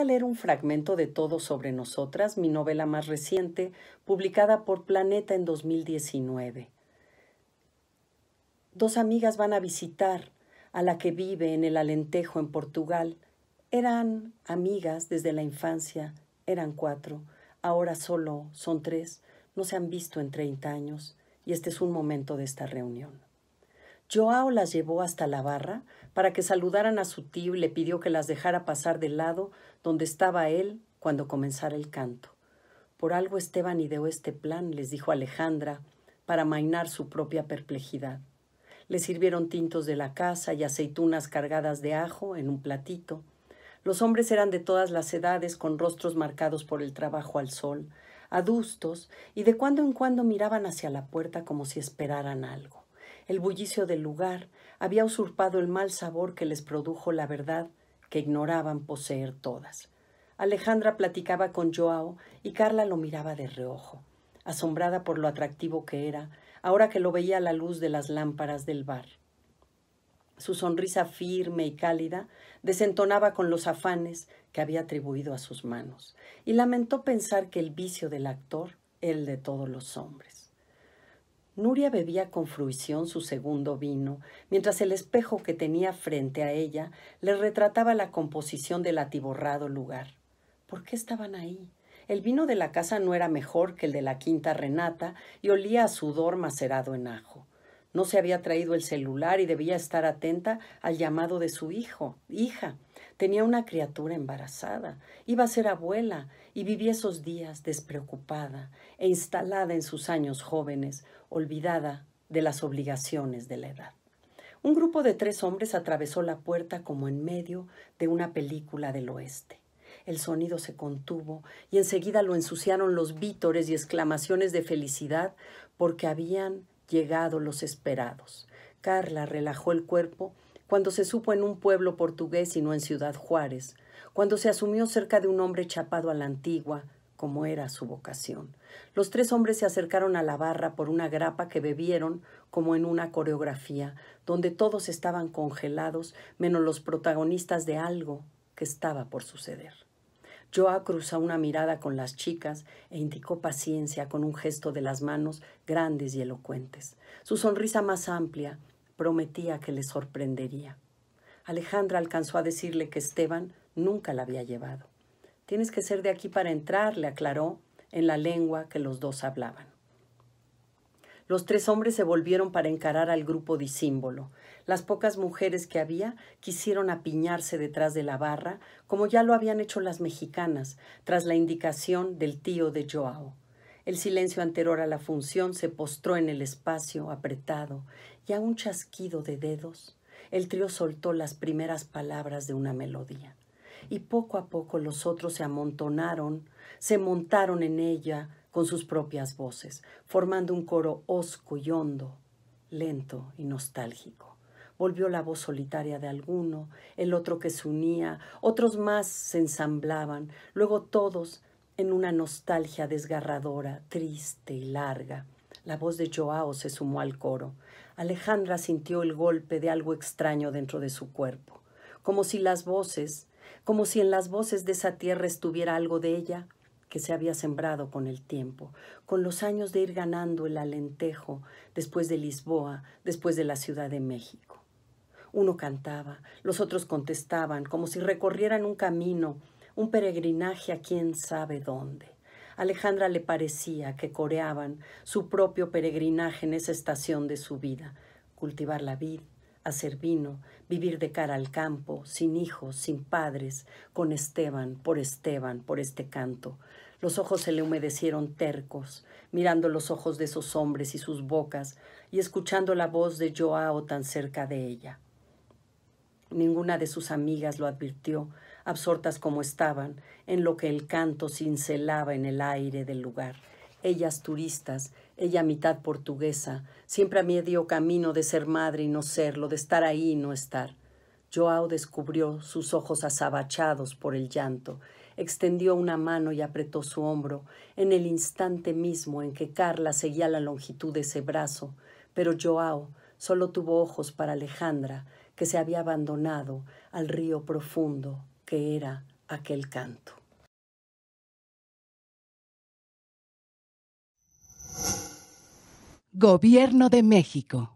a leer un fragmento de Todo sobre nosotras, mi novela más reciente, publicada por Planeta en 2019. Dos amigas van a visitar a la que vive en el Alentejo, en Portugal. Eran amigas desde la infancia, eran cuatro, ahora solo son tres, no se han visto en 30 años, y este es un momento de esta reunión. Joao las llevó hasta la barra para que saludaran a su tío y le pidió que las dejara pasar del lado donde estaba él cuando comenzara el canto. Por algo Esteban ideó este plan, les dijo Alejandra, para mainar su propia perplejidad. Le sirvieron tintos de la casa y aceitunas cargadas de ajo en un platito. Los hombres eran de todas las edades, con rostros marcados por el trabajo al sol, adustos, y de cuando en cuando miraban hacia la puerta como si esperaran algo. El bullicio del lugar había usurpado el mal sabor que les produjo la verdad que ignoraban poseer todas. Alejandra platicaba con Joao y Carla lo miraba de reojo, asombrada por lo atractivo que era, ahora que lo veía a la luz de las lámparas del bar. Su sonrisa firme y cálida desentonaba con los afanes que había atribuido a sus manos, y lamentó pensar que el vicio del actor el de todos los hombres. Nuria bebía con fruición su segundo vino, mientras el espejo que tenía frente a ella le retrataba la composición del atiborrado lugar. ¿Por qué estaban ahí? El vino de la casa no era mejor que el de la quinta Renata y olía a sudor macerado en ajo. No se había traído el celular y debía estar atenta al llamado de su hijo, hija, Tenía una criatura embarazada, iba a ser abuela y vivía esos días despreocupada e instalada en sus años jóvenes, olvidada de las obligaciones de la edad. Un grupo de tres hombres atravesó la puerta como en medio de una película del oeste. El sonido se contuvo y enseguida lo ensuciaron los vítores y exclamaciones de felicidad porque habían llegado los esperados. Carla relajó el cuerpo cuando se supo en un pueblo portugués y no en Ciudad Juárez, cuando se asumió cerca de un hombre chapado a la antigua, como era su vocación. Los tres hombres se acercaron a la barra por una grapa que bebieron como en una coreografía, donde todos estaban congelados, menos los protagonistas de algo que estaba por suceder. Joa cruzó una mirada con las chicas e indicó paciencia con un gesto de las manos grandes y elocuentes. Su sonrisa más amplia prometía que le sorprendería. Alejandra alcanzó a decirle que Esteban nunca la había llevado. Tienes que ser de aquí para entrar, le aclaró, en la lengua que los dos hablaban. Los tres hombres se volvieron para encarar al grupo disímbolo. Las pocas mujeres que había quisieron apiñarse detrás de la barra, como ya lo habían hecho las mexicanas, tras la indicación del tío de Joao. El silencio anterior a la función se postró en el espacio apretado y a un chasquido de dedos, el trío soltó las primeras palabras de una melodía. Y poco a poco los otros se amontonaron, se montaron en ella con sus propias voces, formando un coro hosco y hondo, lento y nostálgico. Volvió la voz solitaria de alguno, el otro que se unía, otros más se ensamblaban, luego todos, en una nostalgia desgarradora, triste y larga. La voz de Joao se sumó al coro. Alejandra sintió el golpe de algo extraño dentro de su cuerpo, como si las voces, como si en las voces de esa tierra estuviera algo de ella que se había sembrado con el tiempo, con los años de ir ganando el alentejo después de Lisboa, después de la Ciudad de México. Uno cantaba, los otros contestaban, como si recorrieran un camino un peregrinaje a quién sabe dónde. Alejandra le parecía que coreaban su propio peregrinaje en esa estación de su vida, cultivar la vid, hacer vino, vivir de cara al campo, sin hijos, sin padres, con Esteban, por Esteban, por este canto. Los ojos se le humedecieron tercos, mirando los ojos de esos hombres y sus bocas, y escuchando la voz de Joao tan cerca de ella. Ninguna de sus amigas lo advirtió, absortas como estaban en lo que el canto cincelaba en el aire del lugar. Ellas turistas, ella mitad portuguesa, siempre a medio camino de ser madre y no serlo, de estar ahí y no estar. Joao descubrió sus ojos azabachados por el llanto, extendió una mano y apretó su hombro, en el instante mismo en que Carla seguía la longitud de ese brazo, pero Joao solo tuvo ojos para Alejandra, que se había abandonado al río profundo que era aquel canto. Gobierno de México.